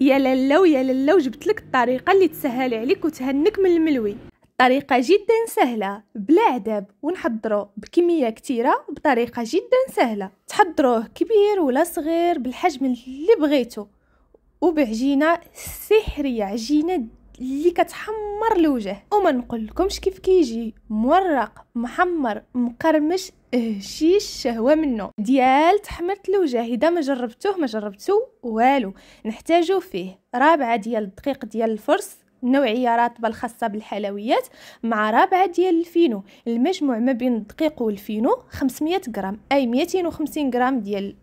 يا لالو يا لالا جبت لك الطريقه اللي تسهل عليك وتهنك من الملوي طريقه جدا سهله بلا عذاب ونحضروه بكميه كتيره بطريقه جدا سهله تحضروه كبير ولا صغير بالحجم اللي بغيتو وبعجينه سحريه عجينه اللي كتحمر الوجه وما نقولكمش كيف كيجي مورق محمر مقرمش هشي اه، الشهوه منه ديال تحمرة الوجه اذا ما جربتوه ما جربتو والو نحتاجو فيه رابعه ديال الدقيق ديال الفرس نوعية راتبة الخاصة بالحلويات مع رابعة ديال الفينو المجموع ما بين الدقيق والفينو 500 غرام أي 250 غرام ديال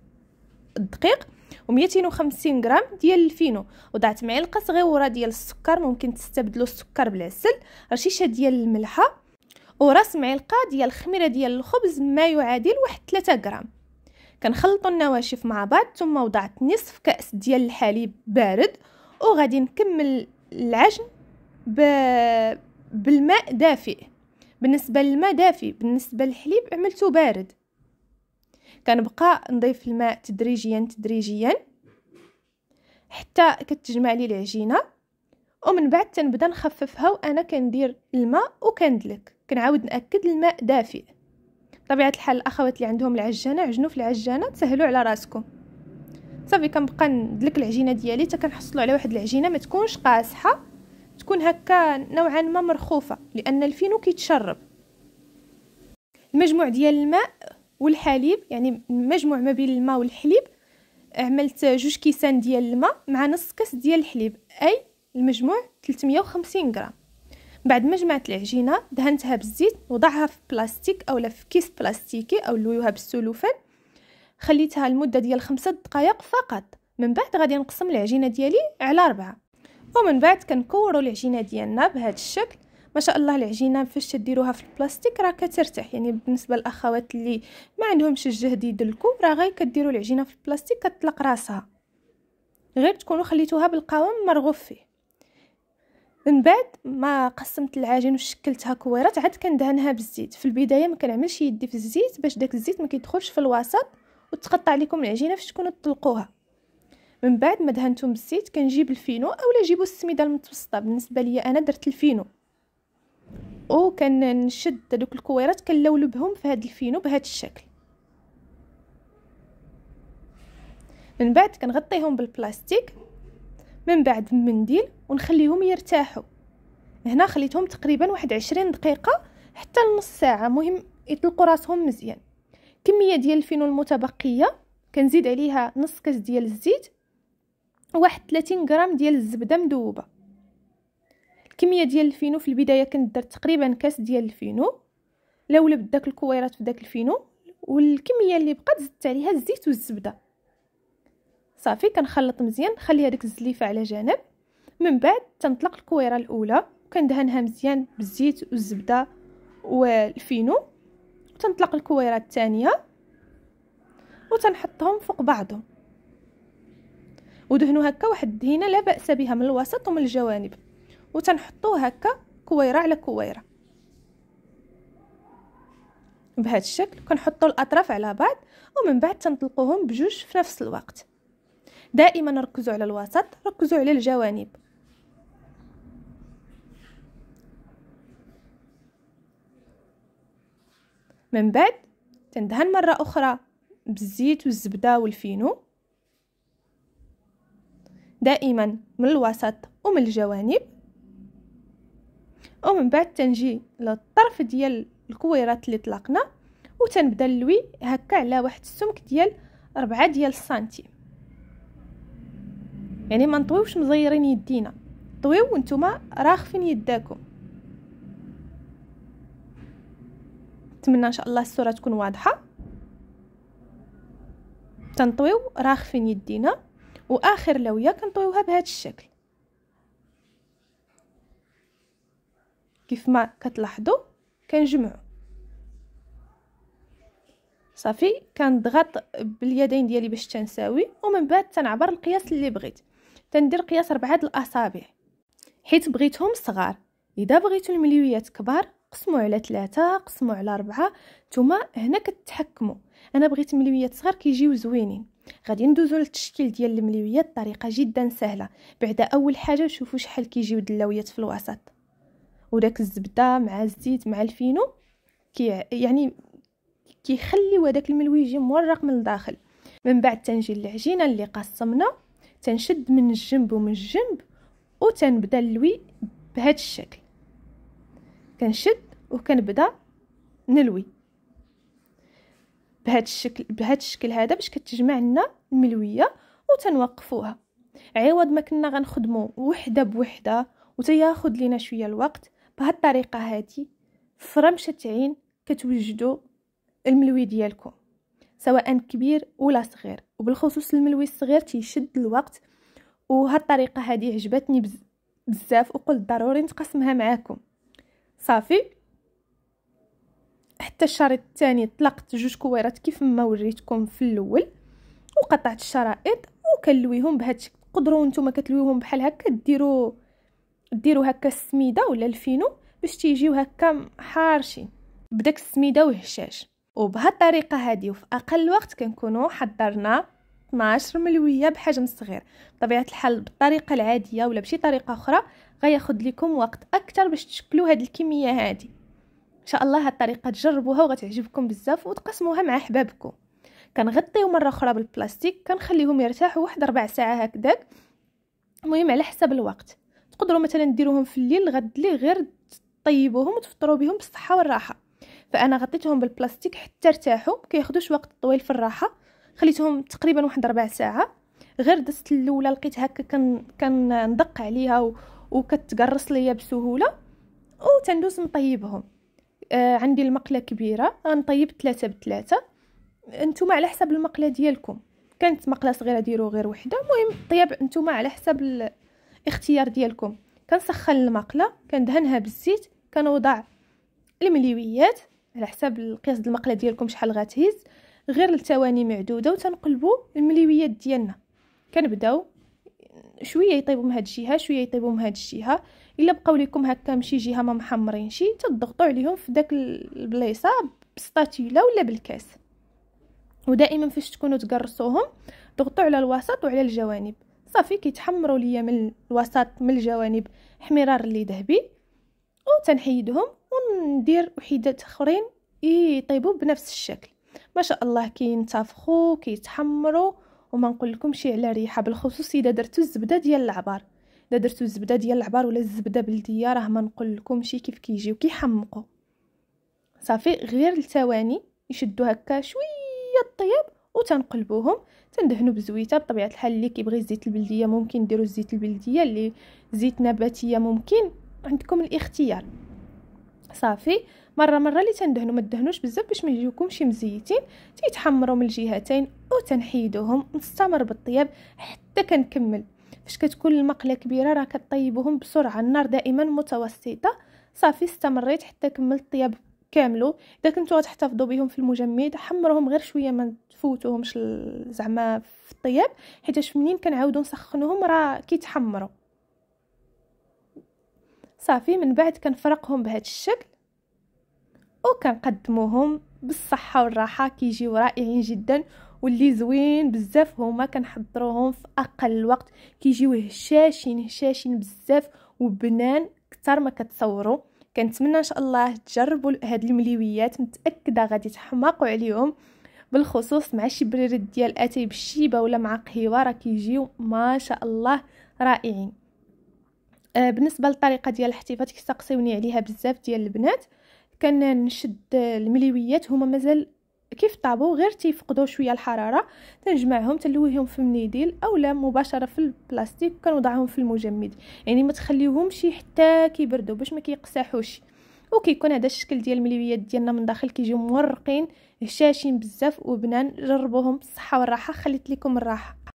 الدقيق و250 غرام ديال الفينو وضعت معلقه صغيره ديال السكر ممكن تستبدلوا السكر بالعسل رشيشه ديال الملحه وراس معلقه ديال الخميره ديال الخبز ما يعادل واحد 3 غرام كنخلطوا النواشف مع بعض ثم وضعت نصف كاس ديال الحليب بارد وغادي نكمل العجن ب... بالماء دافئ بالنسبه للماء دافئ بالنسبه للحليب عملته بارد كنبقى نضيف الماء تدريجيا تدريجيا حتى كتجمع لي العجينه ومن بعد تنبدا نخففها وانا كندير الماء وكندلك كنعاود ناكد الماء دافئ بطبيعه الحال الاخوات اللي عندهم العجانه عجنوا في العجانه تسهلوا على راسكم صافي كنبقى ندلك العجينه ديالي حتى كنحصلوا على واحد العجينه ما تكونش قاصحه تكون هكا نوعا ما مرخوفه لان الفينو كيتشرب المجموع ديال الماء والحليب يعني مجموع ما بين الماء والحليب عملت جوج كيسان ديال الماء مع نص كاس ديال الحليب اي المجموع 350 غرام بعد ما جمعت العجينه دهنتها بالزيت وضعها في بلاستيك اولا في كيس بلاستيكي او لويوها بالسلوفان خليتها لمده ديال خمسة دقائق فقط من بعد غادي نقسم العجينه ديالي على أربعة ومن بعد كنكورو العجينه ديالنا بهذا الشكل ما شاء الله العجينه فاش تديروها في البلاستيك راه كترتاح يعني بالنسبه للاخوات اللي ما عندهمش الجهد يدلكوا راه غير كديروا العجينه في البلاستيك كتطلق راسها غير تكونوا خليتوها بالقوام مرغوب فيه من بعد ما قسمت العجين وشكلتها كويرات عاد كندهنها بالزيت في البدايه ما كنعملش يدي في الزيت باش داك الزيت ما كيدخلش في الوسط وتقطع لكم العجينه فاش تكونوا تطلقوها من بعد ما دهنتهم بالزيت كنجيب الفينو اولا جيبوا السميده المتوسطه بالنسبه ليا انا درت الفينو وكنشد دوك الكويرات كنلولبهم في هاد الفينو بهاد الشكل من بعد كنغطيهم بالبلاستيك من بعد بمنديل ونخليهم يرتاحوا هنا خليتهم تقريبا واحد عشرين دقيقه حتى لنص ساعه مهم يطلقوا راسهم مزيان كميه ديال الفينو المتبقيه كنزيد عليها نص كاس ديال الزيت وواحد 30 غرام ديال الزبده مذوبه الكميه ديال الفينو في البدايه كنت درت تقريبا كاس ديال الفينو لولب داك الكويرات في داك الفينو والكميه اللي بقات زدت عليها الزيت والزبده صافي كنخلط مزيان نخلي هذيك الزليفه على جانب من بعد تنطلق الكويره الاولى وكندهنها مزيان بالزيت والزبده والفينو وتنطلق الكويره الثانيه وتنحطهم فوق بعضهم ودهنوا هكا واحد الدهينه لا باس بها من الوسط ومن الجوانب وتنحطو هكا كويره على كويره بهذا الشكل كنحطو الاطراف على بعض ومن بعد تنطلقوهم بجوج في نفس الوقت دائما ركزوا على الوسط ركزوا على الجوانب من بعد تندهن مره اخرى بالزيت والزبده والفينو دائما من الوسط ومن الجوانب ومن بعد تنجي للطرف ديال الكويرات اللي طلقنا وتنبدا نلوي هكا على واحد السمك ديال ربعة ديال السنتيم يعني ما نطويوش مزيرين يدينا طويو وانتم راخفين يداكم نتمنى ان شاء الله الصوره تكون واضحه تنطويو راخفين يدينا واخر لويه كنطويوها بهذا الشكل كيف ما كتلاحظوا كنجمعوا صافي كنضغط باليدين ديالي باش تنساوي ومن بعد تنعبر القياس اللي بغيت تندير قياس ربعه الاصابع حيت بغيتهم صغار اذا بغيتو المليويات كبار قسموا على ثلاثة قسموا على ربعة ثم هنا كتحكموا انا بغيت مليويات صغار كيجيو زوينين غادي ندوزو للتشكيل ديال المليويات بطريقه جدا سهله بعد اول حاجه شوفوا شحال كيجيو دلاويات في الوسط وداك الزبده مع الزيت مع الفينو كي يعني كيخليو هذاك الملويجي مورق من الداخل من بعد تنجي العجينه اللي قسمنا تنشد من الجنب ومن الجنب وتنبدا نلوي بهذا الشكل كنشد وكنبدا نلوي بهذا الشكل بهذا الشكل هذا باش كتجمع لنا الملويه وتنوقفوها عوض ما كنا غنخدمو وحده بوحده وتياخد لينا شويه الوقت بهالطريقه هذه في رمشه عين كتوجدوا الملوي ديالكم سواء كبير ولا صغير وبالخصوص الملوي الصغير تيشد الوقت وهالطريقه هذه عجبتني بزاف وقلت ضروري نتقسمها معاكم صافي حتى الشريط الثاني طلقت جوج كويرات كيف ما وريتكم في الاول وقطعت الشرائط وكنلويهم بهذا الشكل تقدروا نتوما كتلويهم بحال هكا ديروا ديروا هكا السميده ولا الفينو باش تيجيو هكا حارشين بداك السميده وهشاش وبهاد الطريقه هذه وفي اقل وقت كنكونوا حضرنا 12 ملويه بحجم صغير بطبيعه الحال بالطريقه العاديه ولا بشي طريقه اخرى غياخد لكم وقت اكثر باش تشكلوا هاد الكميه هذه ان شاء الله هاد الطريقه تجربوها وغتعجبكم بزاف وتقسموها مع احبابكم كنغطيو مره اخرى بالبلاستيك كنخليهم يرتاحوا واحد ربع ساعه هكذاك المهم على حسب الوقت تقدروا مثلا ديروهم في الليل غد لي غير طيبوهم وتفطروا بهم بالصحه والراحه فانا غطيتهم بالبلاستيك حتى ارتاحوا كياخذوش وقت طويل في الراحه خليتهم تقريبا واحد ربع ساعه غير دست الاولى لقيت هكا كن كندق عليها و... وكتقرص ليا بسهوله وتندوز نطيبهم آه عندي المقله كبيره غنطيب ثلاثة بثلاثة نتوما على حسب المقله ديالكم كانت مقله صغيره ديروا غير وحده المهم الطياب نتوما على حسب ال... اختيار ديالكم كنسخن المقله كندهنها بالزيت كنوضع المليويات على حساب القياس المقله ديالكم شحال غتهز غير الثواني معدوده وتنقلبوا المليويات ديالنا كنبداو شويه يطيبوا من هاد الجهه شويه يطيبوا من هاد الجهه الا بقاو لكم هكا مشي جهه ما محمرين شي تضغطوا عليهم في داك البلايصه بسطاتيلا ولا بالكاس ودائما فاش تكونوا تقرصوهم ضغطوا على الوسط وعلى الجوانب صافي كيتحمروا ليا من الوسط من الجوانب حمرار اللي ذهبي وتنحيدهم وندير وحيدات اخرين يطيبوا بنفس الشكل ما شاء الله كينتفخوا كيتحمروا وما نقول شي على ريحه بالخصوص اذا درتو الزبده ديال العبار الا درتو الزبده ديال العبار ولا الزبده بلديه راه ما نقول شي كيف كيجيو كيحمقوا صافي غير الثواني يشدو هكا شويه الطياب وتنقلبوهم تندهنوا بالزويته بطبيعه الحال اللي كيبغي الزيت البلديه ممكن ديروا الزيت البلديه اللي زيت نباتيه ممكن عندكم الاختيار صافي مره مره اللي تندهنوا ما تدهنوش بزاف باش ما يجيوكمش مزيتين تيتحمروا من الجهتين وتنحيدوهم نستمر بالطياب حتى كنكمل فاش كتكون المقله كبيره راه كطيبوهم بسرعه النار دائما متوسطه صافي استمريت حتى كملت الطياب كاملو اذا كنتو غتحتفظوا بهم في المجمد حمرهم غير شويه ما تفوتوهمش زعما في الطياب حيت منين كنعاودو نسخنوهم راه كيتحمروا صافي من بعد كنفرقهم بهذا الشكل وكنقدموهم بالصحه والراحه كيجيو رائعين جدا واللي زوين بزاف هما كنحضروهم في اقل وقت كيجيو هشاشين هشاشين بزاف وبنان كتر ما كتصوروا كنتمنى ان شاء الله تجربوا هاد المليويات متاكده غادي تحماقوا عليهم بالخصوص مع شي بريرات ديال اتاي بالشيبه ولا مع قهيوه راه كيجيو ما شاء الله رائعين آه بالنسبه للطريقه ديال الاحتفاظ كيستقصيوني عليها بزاف ديال البنات كنشد المليويات هما مازال كيف طابو غير تيفقدوا شويه الحراره تنجمعهم تلويهم في منيديل اولا مباشره في البلاستيك كنوضعهم في المجمد يعني ما تخليهمش حتى كيبردوا باش ما كيقساحوش وكيكون هذا الشكل ديال المليويات ديالنا من داخل كيجيو مورقين هشاشين بزاف وبنان جربوهم بالصحه والراحه خليت لكم الراحه